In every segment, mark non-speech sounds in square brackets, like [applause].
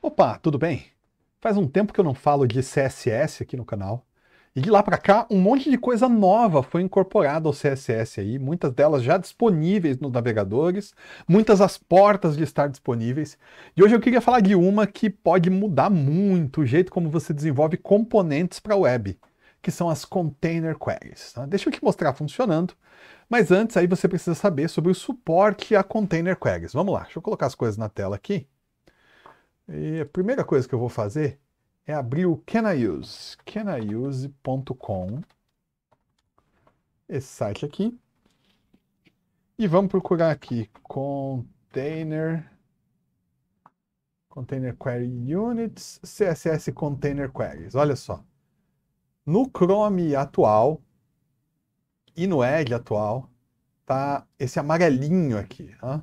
Opa, tudo bem? Faz um tempo que eu não falo de CSS aqui no canal. E de lá para cá, um monte de coisa nova foi incorporada ao CSS aí, muitas delas já disponíveis nos navegadores, muitas as portas de estar disponíveis. E hoje eu queria falar de uma que pode mudar muito o jeito como você desenvolve componentes para a web, que são as container queries. Tá? Deixa eu te mostrar funcionando, mas antes aí você precisa saber sobre o suporte a container queries. Vamos lá, deixa eu colocar as coisas na tela aqui. E a primeira coisa que eu vou fazer é abrir o Can I Use, caniuse.com, esse site aqui, e vamos procurar aqui container container query units, CSS container queries. Olha só. No Chrome atual e no Edge atual, tá esse amarelinho aqui, ó.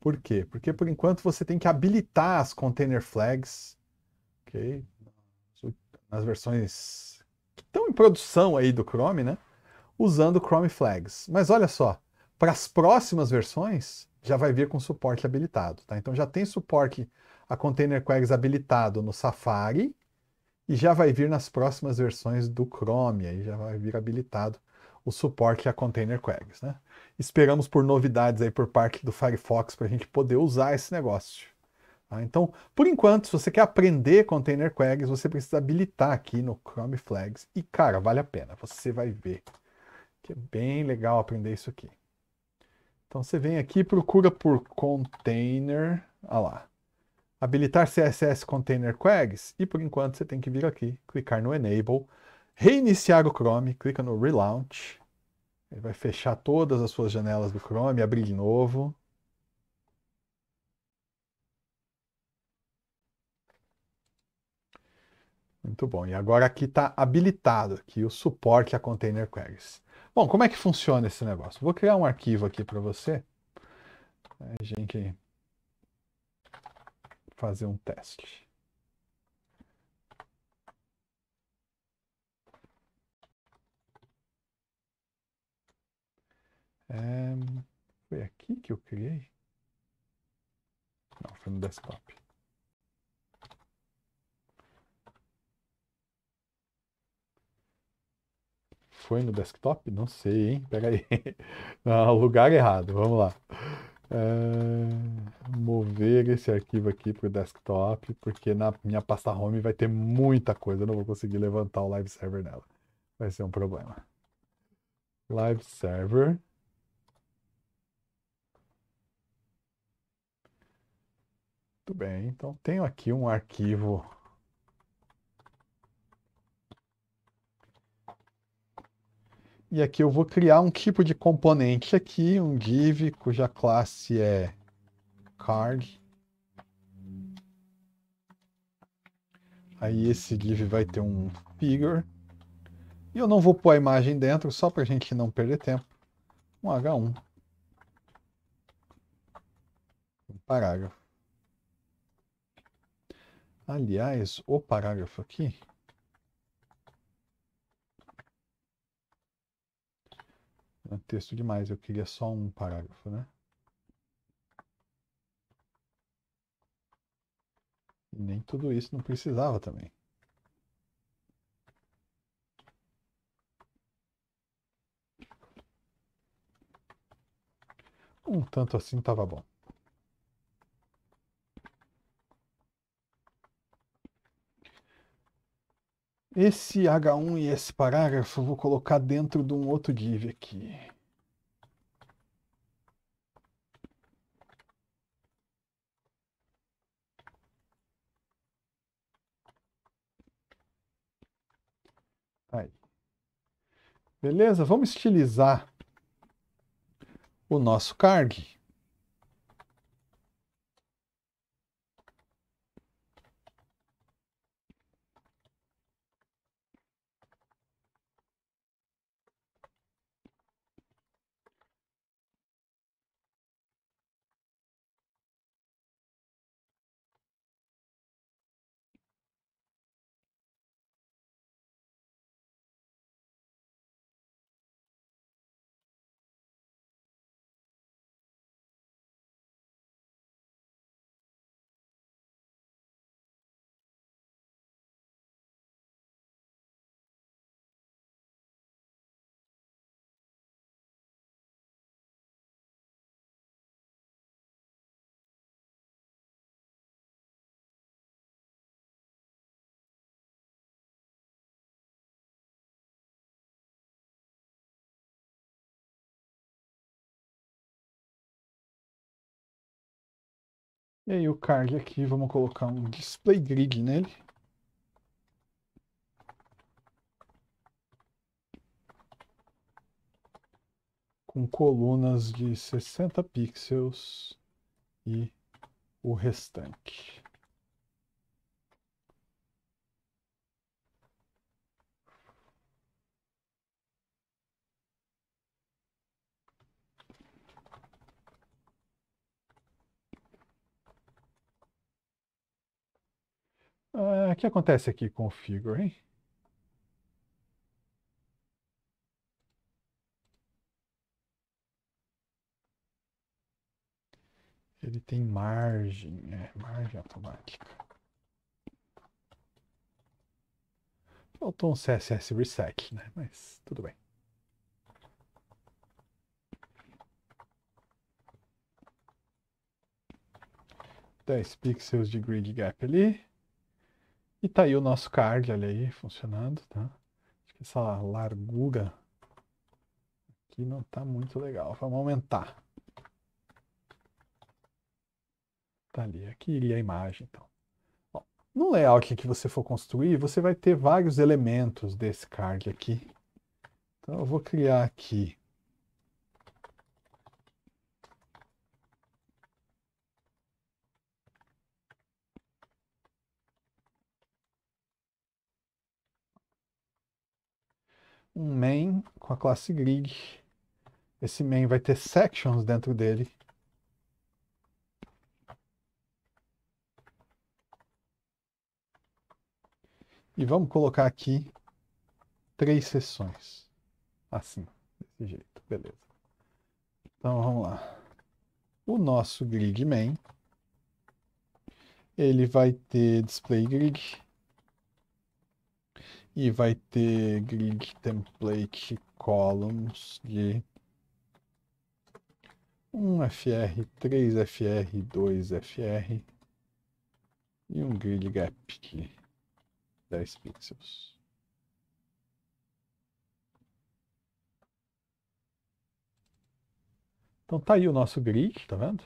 Por quê? Porque por enquanto você tem que habilitar as container flags, ok? Nas versões que estão em produção aí do Chrome, né? Usando Chrome flags. Mas olha só, para as próximas versões já vai vir com suporte habilitado, tá? Então já tem suporte a container flags habilitado no Safari e já vai vir nas próximas versões do Chrome, aí já vai vir habilitado o suporte a container Quags, né? Esperamos por novidades aí por parte do Firefox para a gente poder usar esse negócio. Tá? Então, por enquanto, se você quer aprender container Quags, você precisa habilitar aqui no Chrome Flags. E, cara, vale a pena, você vai ver. Que é bem legal aprender isso aqui. Então, você vem aqui, procura por container, olha lá. Habilitar CSS Container Quags e, por enquanto, você tem que vir aqui, clicar no Enable, reiniciar o Chrome, clica no Relaunch. Ele vai fechar todas as suas janelas do Chrome, abrir de novo. Muito bom. E agora aqui está habilitado aqui o suporte a container queries. Bom, como é que funciona esse negócio? Vou criar um arquivo aqui para você. A gente fazer um teste. É, foi aqui que eu criei? Não, foi no desktop. Foi no desktop? Não sei, hein? Pera aí. [laughs] Não, lugar errado. Vamos lá. É, mover esse arquivo aqui para o desktop, porque na minha pasta home vai ter muita coisa. Eu não vou conseguir levantar o live server nela. Vai ser um problema. Live server. Muito bem, então tenho aqui um arquivo E aqui eu vou criar um tipo de componente aqui, um div, cuja classe é card. Aí esse div vai ter um figure. E eu não vou pôr a imagem dentro, só para a gente não perder tempo. Um H1. Um parágrafo. Aliás, o parágrafo aqui. É texto demais, eu queria só um parágrafo, né? nem tudo isso não precisava também. Um tanto assim estava bom. Esse H1 e esse parágrafo eu vou colocar dentro de um outro div aqui. Aí. Beleza? Vamos estilizar o nosso cargo. E aí o card aqui, vamos colocar um display grid nele. Com colunas de 60 pixels e o restante. o que acontece aqui com o figure, hein? Ele tem margem, é, margem automática. Faltou um CSS reset, né? Mas tudo bem. Dez pixels de grid gap ali. E tá aí o nosso card, olha aí, funcionando, tá? Acho que essa largura aqui não tá muito legal. Vamos aumentar. Tá ali, aqui iria a imagem, então. Bom, no layout que você for construir, você vai ter vários elementos desse card aqui. Então eu vou criar aqui um main com a classe grid. Esse main vai ter sections dentro dele. E vamos colocar aqui três sessões. Assim, desse jeito, beleza. Então vamos lá. O nosso grid main, ele vai ter display grid e vai ter grid template columns de 1fr, 3fr, 2fr e um grid gap de 10 pixels. Então tá aí o nosso grid, tá vendo?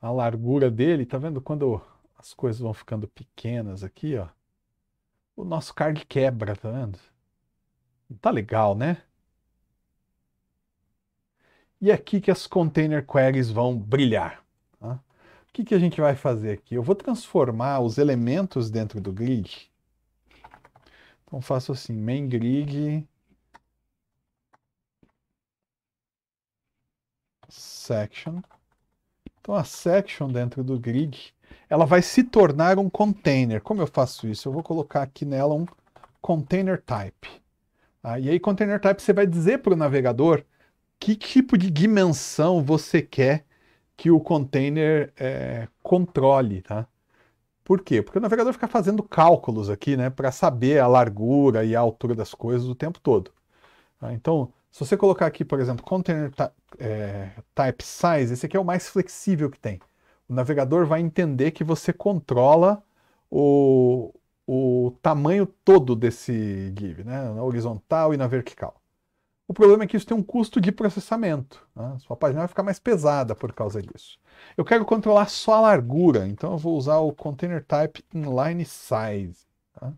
A largura dele, tá vendo quando as coisas vão ficando pequenas aqui, ó. O nosso card quebra, tá vendo? Tá legal, né? E aqui que as container queries vão brilhar. Tá? O que, que a gente vai fazer aqui? Eu vou transformar os elementos dentro do grid. Então faço assim, main grid section. Então a section dentro do grid, ela vai se tornar um container. Como eu faço isso? Eu vou colocar aqui nela um container type. Ah, e aí container type você vai dizer para o navegador que tipo de dimensão você quer que o container é, controle, tá? Por quê? Porque o navegador fica fazendo cálculos aqui, né, para saber a largura e a altura das coisas o tempo todo. Ah, então, se você colocar aqui, por exemplo, container é, type size, esse aqui é o mais flexível que tem. O navegador vai entender que você controla o, o tamanho todo desse give, né? na horizontal e na vertical. O problema é que isso tem um custo de processamento. Né? Sua página vai ficar mais pesada por causa disso. Eu quero controlar só a largura, então eu vou usar o container type inline size. Tá?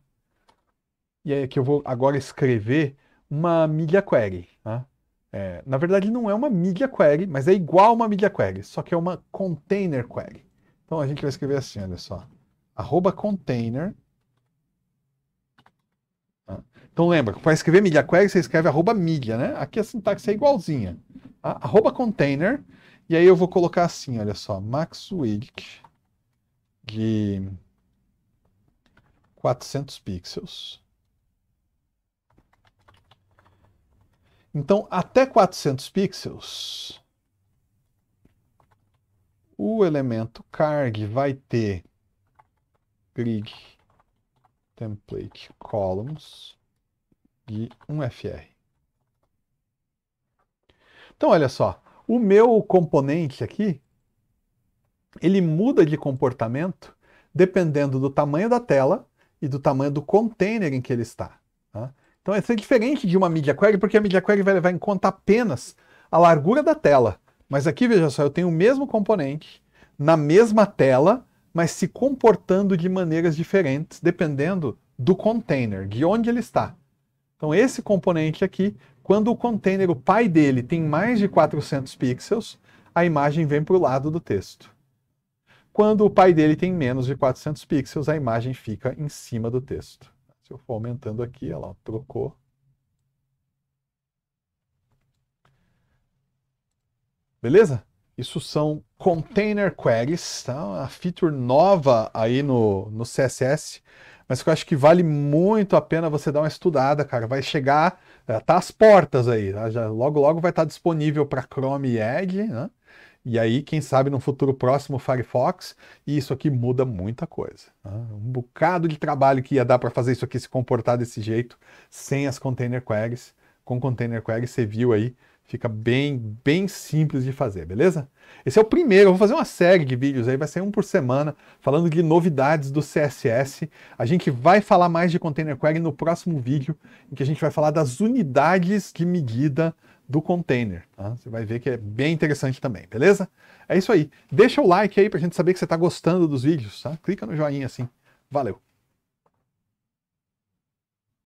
E aí aqui é eu vou agora escrever uma media query. Né? É, na verdade, não é uma media query, mas é igual uma media query, só que é uma container query. Então a gente vai escrever assim, olha só. Arroba container. Tá? Então lembra, para escrever media query, você escreve arroba media, né? Aqui a sintaxe é igualzinha. Tá? Arroba container. E aí eu vou colocar assim, olha só. Max Wilk de 400 pixels. Então, até 400 pixels, o elemento carg vai ter grid template columns e um fr. Então, olha só, o meu componente aqui, ele muda de comportamento dependendo do tamanho da tela e do tamanho do container em que ele está. Tá? Então, isso é diferente de uma media query, porque a media query vai levar em conta apenas a largura da tela. Mas aqui, veja só, eu tenho o mesmo componente na mesma tela, mas se comportando de maneiras diferentes, dependendo do container, de onde ele está. Então, esse componente aqui, quando o container, o pai dele, tem mais de 400 pixels, a imagem vem para o lado do texto. Quando o pai dele tem menos de 400 pixels, a imagem fica em cima do texto. Se eu for aumentando aqui, olha lá, trocou. Beleza? Isso são container queries, tá? Uma feature nova aí no, no CSS, mas que eu acho que vale muito a pena você dar uma estudada, cara. Vai chegar, eh, tá às portas aí, tá? Já, logo logo vai estar tá disponível para Chrome e Edge, né? E aí, quem sabe no futuro próximo, Firefox, e isso aqui muda muita coisa. Né? Um bocado de trabalho que ia dar para fazer isso aqui se comportar desse jeito, sem as container queries. Com container queries, você viu aí, fica bem, bem simples de fazer, beleza? Esse é o primeiro, eu vou fazer uma série de vídeos aí, vai ser um por semana, falando de novidades do CSS. A gente vai falar mais de container query no próximo vídeo, em que a gente vai falar das unidades de medida do container. Tá? Você vai ver que é bem interessante também, beleza? É isso aí. Deixa o like aí para gente saber que você está gostando dos vídeos, tá? Clica no joinha assim. Valeu!